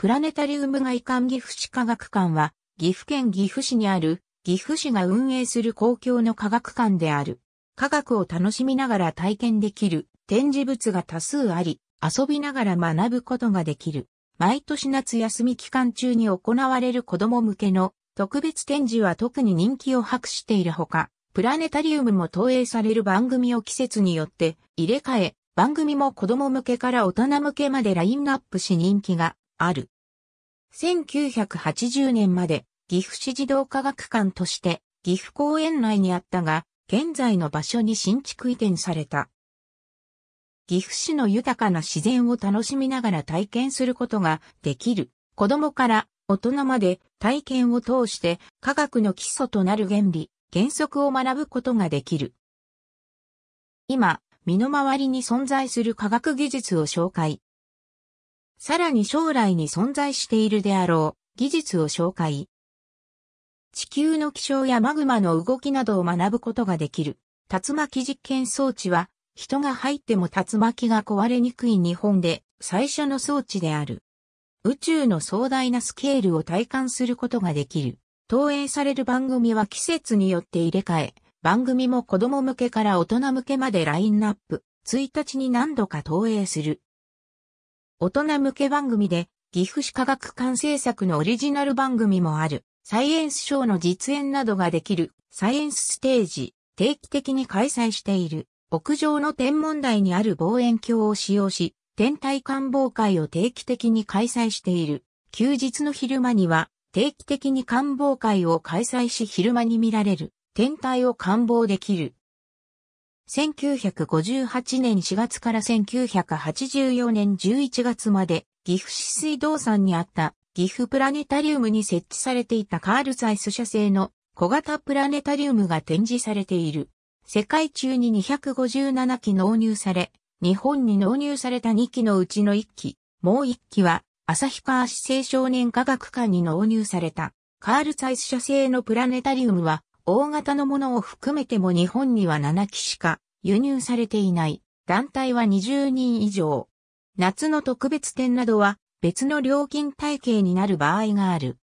プラネタリウム外観岐阜市科学館は、岐阜県岐阜市にある、岐阜市が運営する公共の科学館である。科学を楽しみながら体験できる展示物が多数あり、遊びながら学ぶことができる。毎年夏休み期間中に行われる子供向けの特別展示は特に人気を博しているほか、プラネタリウムも投影される番組を季節によって入れ替え、番組も子供向けから大人向けまでラインナップし人気がある。1980年まで岐阜市児童科学館として岐阜公園内にあったが、現在の場所に新築移転された。岐阜市の豊かな自然を楽しみながら体験することができる。子供から大人まで体験を通して科学の基礎となる原理、原則を学ぶことができる。今、身の回りに存在する科学技術を紹介。さらに将来に存在しているであろう技術を紹介。地球の気象やマグマの動きなどを学ぶことができる。竜巻実験装置は、人が入っても竜巻が壊れにくい日本で最初の装置である。宇宙の壮大なスケールを体感することができる。投影される番組は季節によって入れ替え、番組も子供向けから大人向けまでラインナップ、1日に何度か投影する。大人向け番組で、岐阜市科学館制作のオリジナル番組もある、サイエンスショーの実演などができる、サイエンスステージ、定期的に開催している、屋上の天文台にある望遠鏡を使用し、天体観望会を定期的に開催している。休日の昼間には、定期的に観望会を開催し昼間に見られる、天体を観望できる。1958年4月から1984年11月まで岐阜市水道山にあった岐阜プラネタリウムに設置されていたカールザイス社製の小型プラネタリウムが展示されている。世界中に257機納入され、日本に納入された2機のうちの1機、もう1機は旭川市青少年科学館に納入された。カールザイス社製のプラネタリウムは大型のものを含めても日本には7機しか輸入されていない。団体は20人以上。夏の特別展などは別の料金体系になる場合がある。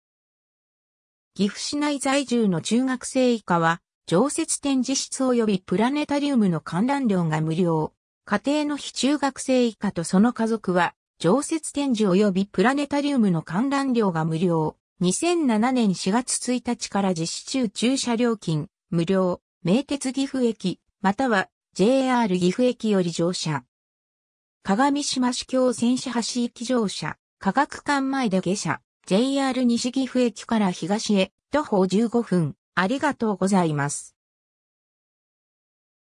岐阜市内在住の中学生以下は、常設展示室及びプラネタリウムの観覧料が無料。家庭の非中学生以下とその家族は、常設展示及びプラネタリウムの観覧料が無料。2007年4月1日から実施中駐車料金、無料、名鉄岐阜駅、または JR 岐阜駅より乗車。鏡島市橋戦車橋行き乗車、科学館前で下車、JR 西岐阜駅から東へ、徒歩15分、ありがとうございます。